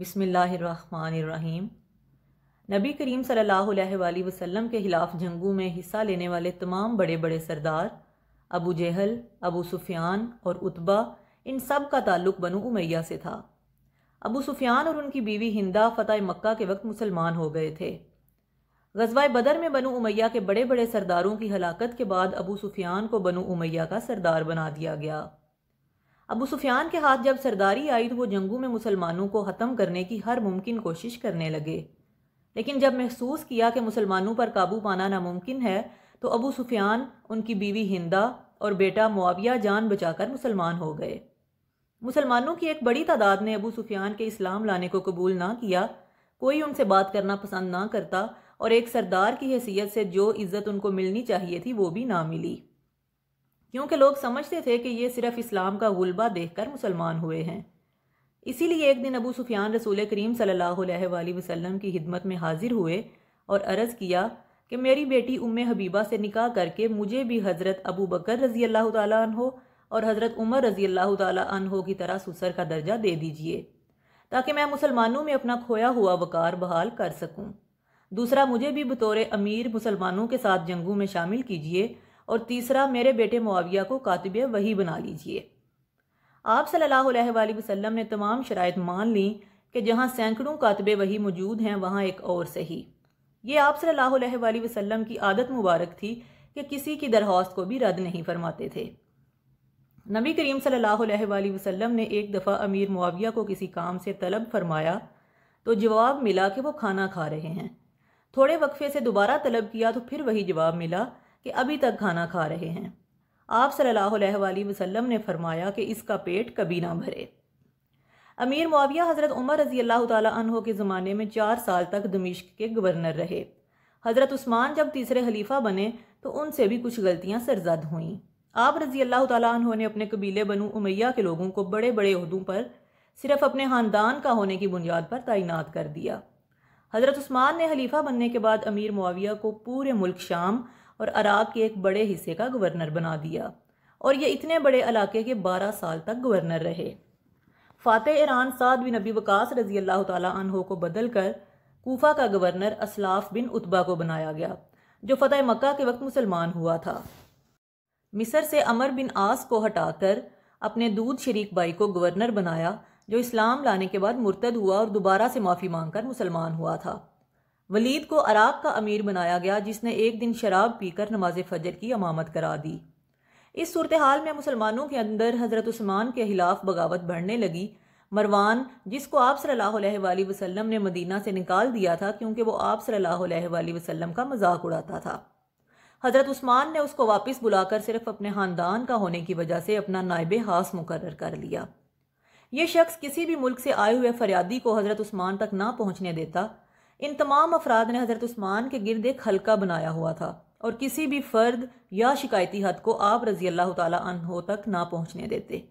बिसमीम नबी करीम सल्लल्लाहु अलैहि वसल्लम के ख़िलाफ़ जंगों में हिस्सा लेने वाले तमाम बड़े बड़े सरदार अबू जहल अबू सुफियान और उतबा इन सब का ताल्लुक बनु उमैया से था अबू सुफियान और उनकी बीवी हिंदा फ़तह मक्का के वक्त मुसलमान हो गए थे गजवा बदर में बनु उमैया के बड़े बड़े सरदारों की हलाकत के बाद अबू सुफियान को बनु उमैया का सरदार बना दिया गया अबू सुफियान के हाथ जब सरदारी आई तो वो जंगू में मुसलमानों को ख़त्म करने की हर मुमकिन कोशिश करने लगे लेकिन जब महसूस किया कि मुसलमानों पर काबू पाना नामुमकिन है तो अबू सुफियान उनकी बीवी हिंदा और बेटा मुआविया जान बचाकर मुसलमान हो गए मुसलमानों की एक बड़ी तादाद ने अबू सुफियान के इस्लाम लाने को कबूल ना किया कोई उनसे बात करना पसंद ना करता और एक सरदार की हैसियत से जो इज़्ज़त उनको मिलनी चाहिए थी वो भी ना मिली क्योंकि लोग समझते थे कि ये सिर्फ इस्लाम का गुलबा देखकर मुसलमान हुए हैं इसीलिए एक दिन अबू सुफियान रसूल करीम सल्ला वसलम की हिदमत में हाजिर हुए और अर्ज़ किया कि मेरी बेटी उम हबीबा से निकाह करके मुझे भी हज़रत अबू बकर रज़ी अल्लाह तहो और हज़रत उमर रज़ी अल्लाह तहो की तरह सुसर का दर्जा दे दीजिए ताकि मैं मुसलमानों में अपना खोया हुआ वक़ार बहाल कर सकूँ दूसरा मुझे भी बतौर अमीर मुसलमानों के साथ जंगों में शामिल कीजिए और तीसरा मेरे बेटे मुआविया को कातब वही बना लीजिए आप सल्ला वसलम ने तमाम शरात मान ली कि जहाँ सैकड़ों कातब वही मौजूद हैं वहाँ एक और सही ये आप सल्ला वसलम की आदत मुबारक थी कि किसी की दरख्वास्त को भी रद्द नहीं फरमाते थे नबी करीम सल्ला वसलम ने एक दफ़ा अमीर मुआविया को किसी काम से तलब फरमाया तो जवाब मिला कि वो खाना खा रहे हैं थोड़े वक्फे से दोबारा तलब किया तो फिर वही जवाब मिला कि अभी तक खाना खा रहे हैं आप सल्ला वसलम ने फरमाया कि इसका पेट कभी ना भरे अमीर मुआविया हज़रत उमर रजी अल्लाह तहों के ज़माने में चार साल तक दमिश्क के गवर्नर रहे हज़रत उस्मान जब तीसरे खलीफा बने तो उनसे भी कुछ गलतियाँ सरजद हुईं आप रजी अल्लाह तहों ने अपने कबीले बनु उमैया के लोगों को बड़े बड़े अहदों पर सिर्फ अपने ख़ानदान का होने की बुनियाद पर तैनात कर दिया हज़रत उस्मान ने खलीफा बनने के बाद अमीर मुआविया को पूरे मुल्क शाम और अराक के एक बड़े हिस्से का गवर्नर बना दिया और ये इतने बड़े इलाके के बारह साल तक गवर्नर रहे फातेह ईरान साद बिन अबी वकास रजी अल्लाह तहों को बदल कर कोफा का गवर्नर असलाफ बिन उतबा को बनाया गया जो फ़तेह मक्का के वक्त मुसलमान हुआ था मिस्र से अमर बिन आस को हटाकर अपने दूध शरीक भाई को गवर्नर बनाया जो इस्लाम लाने के बाद मुर्तद हुआ और दोबारा से माफ़ी मांगकर मुसलमान हुआ था वलीद को अराक का अमीर बनाया गया जिसने एक दिन शराब पीकर नमाज फजर की अमामत करा दी इस सूरत हाल में मुसलमानों के अंदर हज़रत उस्मान के खिलाफ बगावत बढ़ने लगी मरवान जिसको आप सल्ला वसलम ने मदीना से निकाल दिया था क्योंकि वो आप सल्ला वसलम का मजाक उड़ाता था हज़रत उस्मान ने उसको वापस बुलाकर सिर्फ अपने ख़ानदान का होने की वजह से अपना नायब हास मुकर कर लिया ये शख्स किसी भी मुल्क से आए हुए फरियादी को हज़रत उस्मान तक ना पहुँचने देता इन तमाम अफराद ने हज़रत उस्मान के गिरद एक हल्का बनाया हुआ था और किसी भी फ़र्द या शिकायती हद को आप रजी अल्लाह तहो तक ना पहुंचने देते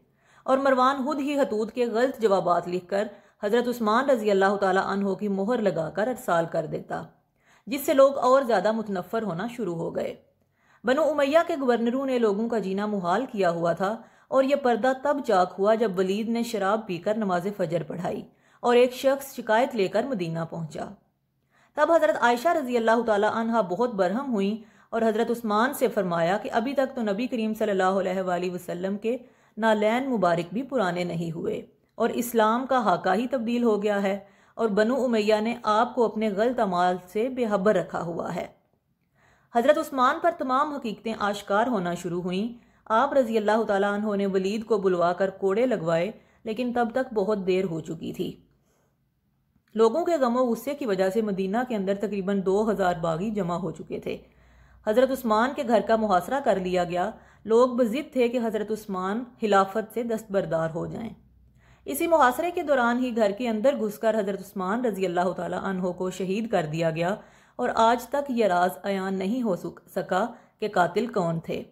और मरवान खुद ही हतूत के गलत जवाब लिख कर हज़रत उस्मान रजी अल्लाह तहो की मोहर लगाकर अरसाल कर देता जिससे लोग और ज़्यादा मुतनफ़र होना शुरू हो गए बनो उमैया के गवर्नरों ने लोगों का जीना मुहाल किया हुआ था और यह पर्दा तब चाक हुआ जब वलीद ने शराब पीकर नमाज फजर पढ़ाई और एक शख्स शिकायत लेकर मदीना पहुंचा तब हज़रत आयशा रजी अल्लाह तहा बहुत बरहम हुई और हज़रत उस्मान से फ़रमाया कि अभी तक तो नबी करीम सल्लल्लाहु वसलम के नालैन मुबारक भी पुराने नहीं हुए और इस्लाम का हाका ही तब्दील हो गया है और बनु उमैया ने आपको अपने गलत अमाल से बेहबर रखा हुआ है हज़रत उस्मान पर तमाम हकीकतें आश्कार होना शुरू हुई आप रजी अल्लाह तन ने वलीद को बुलवा कर कोड़े लगवाए लेकिन तब तक बहुत देर हो चुकी थी लोगों के गमो गुस्से की वजह से मदीना के अंदर तकरीबन दो हज़ार बागी जमा हो चुके थे हज़रत उस्मान के घर का मुहासरा कर लिया गया लोग बजिद थे कि हज़रत उस्मान हिलाफत से दस्तबरदार हो जाएं। इसी मुहासरे के दौरान ही घर के अंदर घुसकर हज़रत उस्मान रजी अल्लाह तहो को शहीद कर दिया गया और आज तक यह राज अयान नहीं हो सका कि कातिल कौन थे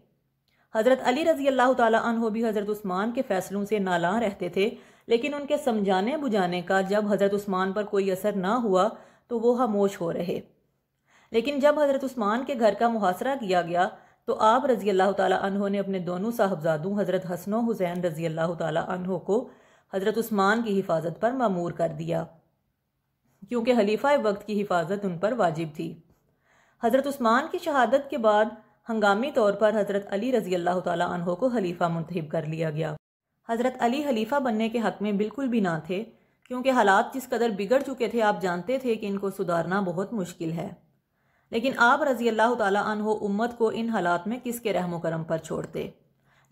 हज़रत अली रजी अल्लाह तहो भी हज़रत उस्मान के फ़ैसलों से नाला रहते थे लेकिन उनके समझाने बुझाने का जब हज़रत उस्मान पर कोई असर ना हुआ तो वो खामोश हो रहे लेकिन जब हज़रत उस्मान के घर का मुहासरा किया गया तो आप रज़ी अल्लाह तहों ने अपने दोनों साहबजादों हज़रत हसन हुसैन रज़ी अल्लाह तहों को हज़रत उस्मान की हिफाजत पर मामूर कर दिया क्योंकि हलीफा वक्त की हिफाजत उन पर वाजिब थी हज़रत उस्मान की शहादत के बाद हंगामी तौर पर हज़रत अली रज़ी अल्लाह तहों को हलीफा मुंतब कर लिया गया हज़रत अली हलीफ़ा बनने के हक़ में बिल्कुल भी ना थे क्योंकि हालात जिस कदर बिगड़ चुके थे आप जानते थे कि इनको सुधारना बहुत मुश्किल है लेकिन आप रज़ी अल्लाह तहो उम्मत को इन हालात में किसके रहम करम पर छोड़ते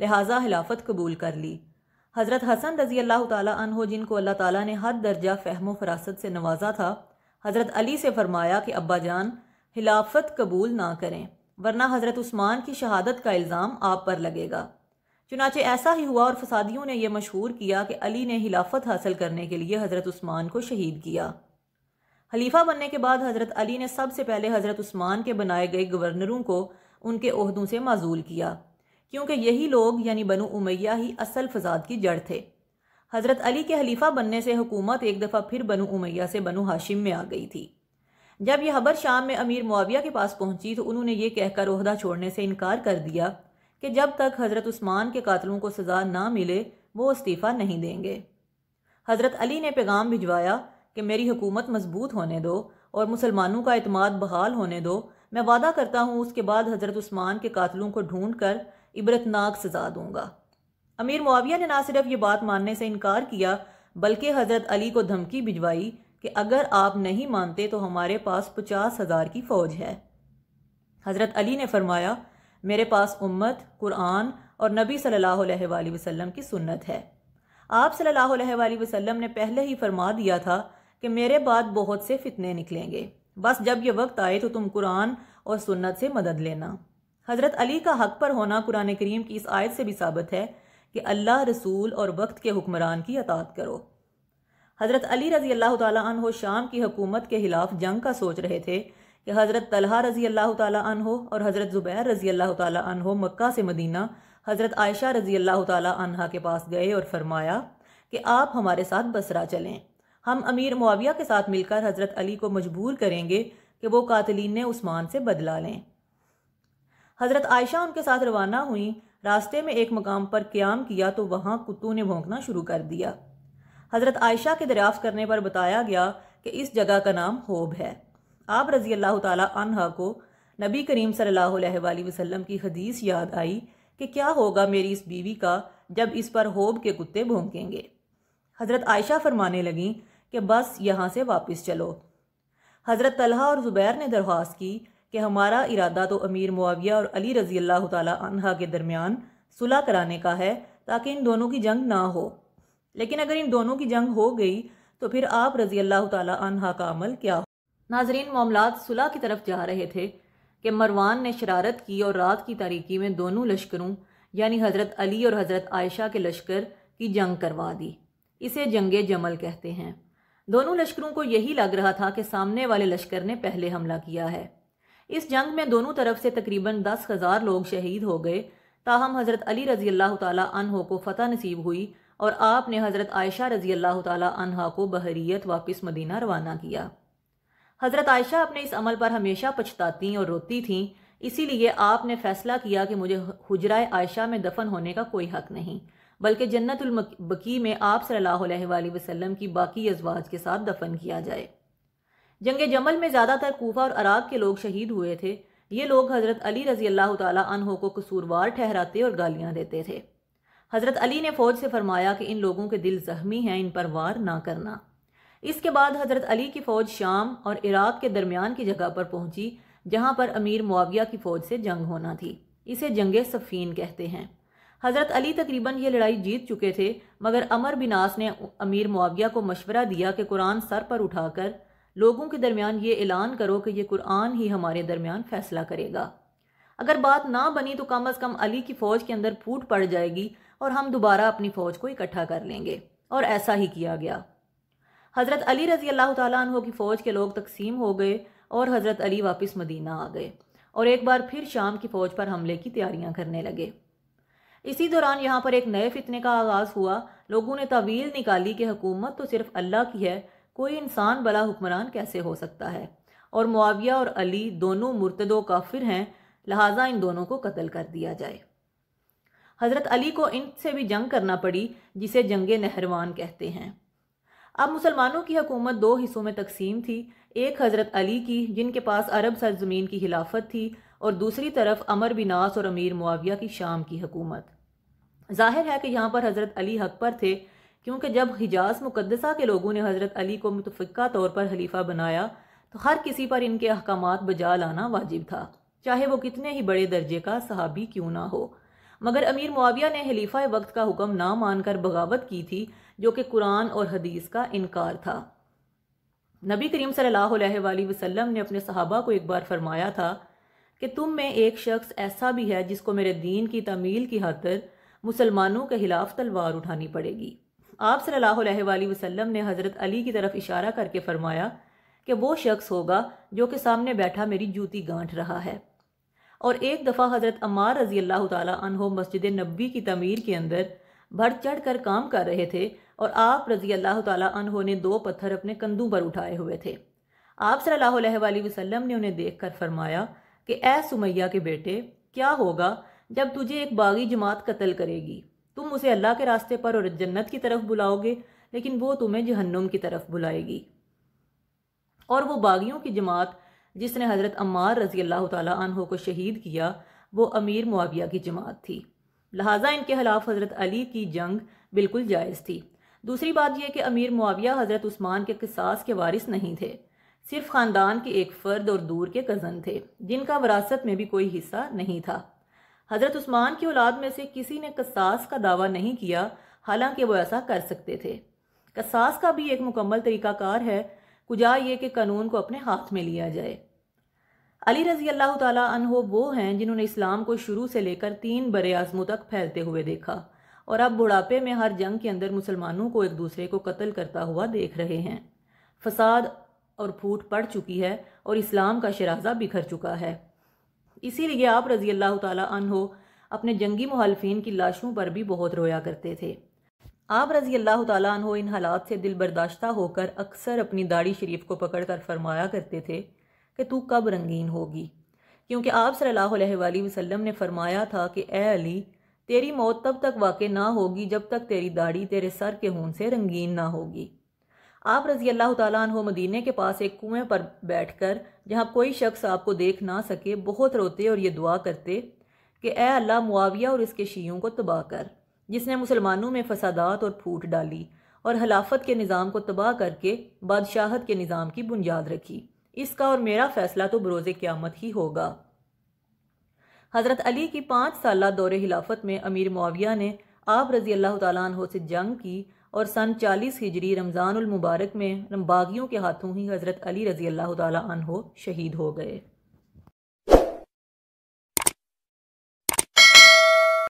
लिहाजा हिलाफत कबूल कर ली हज़रत हसन रज़ी अल्लाह तहो जिनको अल्लाह ताला ने हद दर्जा फहमो फरासत से नवाजा था हज़रत अली से फ़रमाया कि अब्बा जान हिलाफत कबूल ना करें वरना हज़रत उस्मान की शहादत का इल्ज़ाम आप पर लगेगा चुनाचे ऐसा ही हुआ और फसादियों ने यह मशहूर किया कि अली ने हिलाफत हासिल करने के लिए हज़रत उस्मान को शहीद किया खलीफा बनने के बाद हज़रत अली ने सबसे पहले हज़रत उस्मान के बनाए गए गवर्नरों को उनके अहदों से माजूल किया क्योंकि यही लोग यानी बनु उमैया ही असल फसाद की जड़ थे हज़रत अली के खलीफा बनने से हुकूमत एक दफ़ा फिर बनु उमैया से बनु हाशिम में आ गई थी जब यह खबर शाम में अमीर मुआविया के पास पहुंची तो उन्होंने ये कहकर अहदा छोड़ने से इनकार कर दिया कि जब तक हज़रत उस्मान के कातलों को सज़ा ना मिले वो इस्तीफ़ा नहीं देंगे हज़रत अली ने पैगाम भिजवाया कि मेरी हुकूमत मजबूत होने दो और मुसलमानों का अतमाद बहाल होने दो मैं वादा करता हूँ उसके बाद हज़रत उस्मान के कातलों को ढूंढ कर इबरतनाक सज़ा दूंगा अमीर मुआविया ने ना सिर्फ ये बात मानने से इनकार किया बल्कि हज़रत अली को धमकी भिजवाई कि अगर आप नहीं मानते तो हमारे पास पचास हज़ार की फ़ौज है हज़रत अली ने फरमाया मेरे पास उम्मत कुरान और नबी सल्लल्लाहु अलैहि वसल्लम की सुन्नत है आप सल्लल्लाहु अलैहि वसल्लम ने पहले ही फरमा दिया था कि मेरे बाद बहुत से फितने निकलेंगे बस जब यह वक्त आए तो तुम कुरान और सुन्नत से मदद लेना हज़रत अली का हक पर होना कुरान करीम की इस आयत से भी साबित है कि अल्लाह रसूल और वक्त के हुक्मरान की अतात करो हज़रत अली रजी अल्लाह तहो शाम की हकूमत के खिलाफ जंग का सोच रहे थे कि हज़रत तलहा रज़ी अल्लाह हो और हज़रत ज़ुबैर रज़ी अल्लाह हो मक्का से मदीना हज़रत आयशा रज़ी अल्लाह तहा के पास गए और फरमाया कि आप हमारे साथ बसरा चलें हम अमीर मुआविया के साथ मिलकर हज़रत अली को मजबूर करेंगे कि वो कातलीन ने उस्मान से बदला लें हज़रत आयशा उनके साथ रवाना हुई रास्ते में एक मकाम पर क्याम किया तो वहाँ कुत्तों ने भोंकना शुरू कर दिया हज़रत आयशा के दरियाफ्त करने पर बताया गया कि इस जगह का नाम होब है आप रज़ी अल्लाह तह को नबी करीम सल वसलम की हदीस याद आई कि क्या होगा मेरी इस बीवी का जब इस पर होब के कुत्ते भोंकेंगे हज़रत आयशा फरमाने लगी कि बस यहाँ से वापस चलो हज़रत तलहा और ज़ुबैर ने दरख्वास्त की कि हमारा इरादा तो अमीर मुआविया और अली रज़ी अल्लाह तहा के दरमियान सुलह कराने का है ताकि इन दोनों की जंग ना हो लेकिन अगर इन दोनों की जंग हो गई तो फिर आप रज़ी अल्लाह तहा का अमल क्या नाजरीन मामला सुलह की तरफ जा रहे थे कि मरवान ने शरारत की और रात की तारीखी में दोनों लश्करों यानी हज़रत अली और हज़रत आयशा के लश्कर की जंग करवा दी इसे जंग जमल कहते हैं दोनों लश्करों को यही लग रहा था कि सामने वाले लश्कर ने पहले हमला किया है इस जंग में दोनों तरफ से तकरीबन दस हज़ार लोग शहीद हो गए ताहम हज़रत अली रज़ी अल्लाह तहो को फ़तह नसीब हुई और आपने हज़रत आयशा रज़ी अल्लाह तहा को बहरीत वापस मदीना रवाना किया हज़रत आयशा अपने इस अमल पर हमेशा पछताती और रोती थीं इसीलिए आपने फैसला किया कि मुझे हजरा आयशा में दफन होने का कोई हक नहीं बल्कि जन्नतुलबकी में आप सल्ला वसलम की बाकी अजवाज के साथ दफन किया जाए जंग जमल में ज़्यादातर कोफा और अराब के लोग शहीद हुए थे ये लोग हज़रत अली रजी अल्लाह तहो को कसूरवार ठहराते और गालियाँ देते थे हज़रत अली ने फ़ौज से फरमाया कि इन लोगों के दिल जख्मी हैं इन पर वार ना करना इसके बाद हजरत अली की फ़ौज शाम और इराक के दरमियान की जगह पर पहुंची जहां पर अमीर मुआविया की फ़ौज से जंग होना थी इसे जंग सफ़ीन कहते हैं हज़रत अली तकरीबन ये लड़ाई जीत चुके थे मगर अमर बिनास ने अमीर मुआविया को मशवरा दिया कि कुरान सर पर उठाकर लोगों के दरमियान ये ऐलान करो कि ये कुरान ही हमारे दरमियान फ़ैसला करेगा अगर बात ना बनी तो कम अज़ कम अली की फ़ौज के अंदर फूट पड़ जाएगी और हम दोबारा अपनी फ़ौज को इकट्ठा कर लेंगे और ऐसा ही किया गया हज़रत अली रज़ी अल्लाह तु की फ़ौज के लोग तकसीम हो गए और हज़रत अली वापस मदीना आ गए और एक बार फिर शाम की फ़ौज पर हमले की तैयारियां करने लगे इसी दौरान यहाँ पर एक नए फितने का आगाज़ हुआ लोगों ने तवील निकाली कि हुकूमत तो सिर्फ अल्लाह की है कोई इंसान भला हुक्मरान कैसे हो सकता है और मुआविया और अली दोनों मुर्तदों काफिर हैं लिहाजा इन दोनों को कत्ल कर दिया जाए हज़रत अली को इनसे भी जंग करना पड़ी जिसे जंग नहरवान कहते हैं अब मुसलमानों की हुकूमत दो हिस्सों में तकसीम थी एक हज़रत अली की जिनके पास अरब सरजमीन की हिलाफत थी और दूसरी तरफ अमर बिनास और अमीर मुआविया की शाम की हुकूमत जाहिर है कि यहाँ पर हज़रत अली हक पर थे क्योंकि जब हिजाज मुकदसा के लोगों ने हज़रत अली को मुतफ़ा तौर पर हलीफा बनाया तो हर किसी पर इनके अहकाम बजा लाना वाजिब था चाहे वो कितने ही बड़े दर्जे का सहाबी क्यों ना हो मगर अमीर मुआविया ने हलीफा वक्त का हुक्म ना मानकर बगावत की थी जो कि कुरान और हदीस का इनकार था नबी करीम सल्ला वसलम ने अपने सहाबा को एक बार फरमाया था कि तुम में एक शख्स ऐसा भी है जिसको मेरे दीन की तमील की खातर मुसलमानों के खिलाफ तलवार उठानी पड़ेगी आप सल्ला वसलम ने हज़रत अली की तरफ इशारा करके फरमाया कि वो शख्स होगा जो कि सामने बैठा मेरी जूती गांठ रहा है और एक दफ़ा हज़रत अमार रजी अल्लाह तहो मस्जिद नबी की तमीर के अंदर भर चढ़ कर काम कर रहे थे और आप रजी अल्लाह तहों ने दो पत्थर अपने कंधों पर उठाए हुए थे आप सल्ला वसलम ने उन्हें देखकर फरमाया कि ए सुमैया के बेटे क्या होगा जब तुझे एक बागी जमात कत्ल करेगी तुम उसे अल्लाह के रास्ते पर और जन्नत की तरफ बुलाओगे लेकिन वो तुम्हें जहन्नुम की तरफ बुलाएगी और वो बागियों की जमात जिसने हज़रत अम्मार रजी अल्लाह तहों को शहीद किया वो अमीर मुआविया की जमात थी लिहाजा इनके खिलाफ हज़रत अली की जंग बिल्कुल जायज़ थी दूसरी बात यह कि अमीर मुआविया हज़रत उस्मान के किसास के वारिस नहीं थे सिर्फ ख़ानदान के एक फ़र्द और दूर के कज़न थे जिनका वरासत में भी कोई हिस्सा नहीं था हज़रत उस्मान की औलाद में से किसी ने कसास का दावा नहीं किया हालांकि वो ऐसा कर सकते थे कसास का भी एक मुकम्मल तरीक़ाकार है कुजा ये कि कानून को अपने हाथ में लिया जाए अली रजी अल्लाह तहो वो हैं जिन्होंने इस्लाम को शुरू से लेकर तीन बरे आज़मों तक फैलते हुए देखा और अब बुढ़ापे में हर जंग के अंदर मुसलमानों को एक दूसरे को कत्ल करता हुआ देख रहे हैं फसाद और फूट पड़ चुकी है और इस्लाम का शराजा बिखर चुका है इसीलिए आप रजी अल्लाह हो अपने जंगी मुहालफिन की लाशों पर भी बहुत रोया करते थे आप रजी अल्लाह तहो इन हालात से दिल बर्दाश्ता होकर अक्सर अपनी दाढ़ी शरीफ को पकड़ कर फरमाया करते थे कि तू कब रंगीन होगी क्योंकि आप सल्लल्लाहु अलैहि वसल्लम ने फरमाया था कि ए अली तेरी मौत तब तक वाक़ ना होगी जब तक तेरी दाढ़ी तेरे सर के हून से रंगीन ना होगी आप रजी अल्लाह तु मदीने के पास एक कुएं पर बैठकर जहां कोई शख्स आपको देख ना सके बहुत रोते और ये दुआ करते कि ए अल्लाह मुआविया और इसके शीयों को तबाह कर जिसने मुसलमानों में फसादात और फूट डाली और हलाफत के निज़ाम को तबाह करके बादशाहत के निज़ाम की बुनियाद रखी इसका और मेरा फ़ैसला तो बरोज़ क़्यामत ही होगा हज़रत अली की पाँच साल दौर हिलाफत में अमीर मुआविया ने आप रज़ी अल्लाह तह से जंग की और सन चालीस हिजरी रमज़ानमबारक में बागियों के हाथों ही हज़रत अली रज़ी अल्लाह तह शहीद हो गए